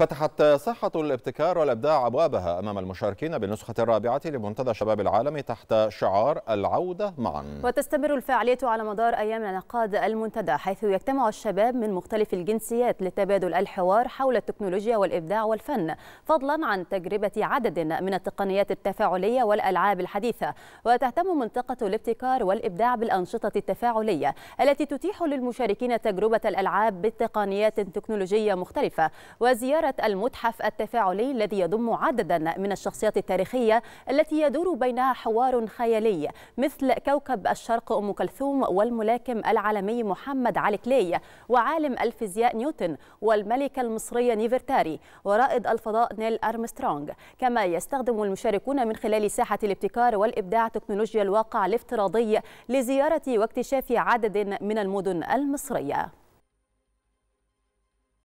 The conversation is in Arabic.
فتحت صحة الابتكار والإبداع أبوابها أمام المشاركين بالنسخة الرابعة لمنتدى شباب العالم تحت شعار العودة معا وتستمر الفعالية على مدار أيام انعقاد المنتدى حيث يجتمع الشباب من مختلف الجنسيات لتبادل الحوار حول التكنولوجيا والإبداع والفن فضلا عن تجربة عدد من التقنيات التفاعلية والألعاب الحديثة وتهتم منطقة الابتكار والإبداع بالأنشطة التفاعلية التي تتيح للمشاركين تجربة الألعاب بتقنيات تكنولوجية مختلفة وزيارة زيارة المتحف التفاعلي الذي يضم عددا من الشخصيات التاريخية التي يدور بينها حوار خيالي مثل كوكب الشرق أم كلثوم والملاكم العالمي محمد علي كلي وعالم الفيزياء نيوتن والملكة المصرية نيفرتاري ورائد الفضاء نيل أرمسترونغ كما يستخدم المشاركون من خلال ساحة الابتكار والإبداع تكنولوجيا الواقع الافتراضي لزيارة واكتشاف عدد من المدن المصرية